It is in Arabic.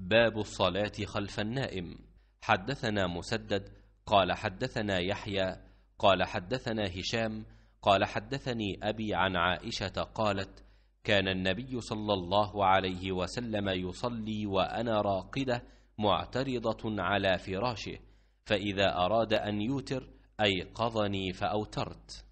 باب الصلاة خلف النائم حدثنا مسدد قال حدثنا يحيى قال حدثنا هشام قال حدثني أبي عن عائشة قالت كان النبي صلى الله عليه وسلم يصلي وأنا راقدة معترضة على فراشه فإذا أراد أن يوتر أيقظني فأوترت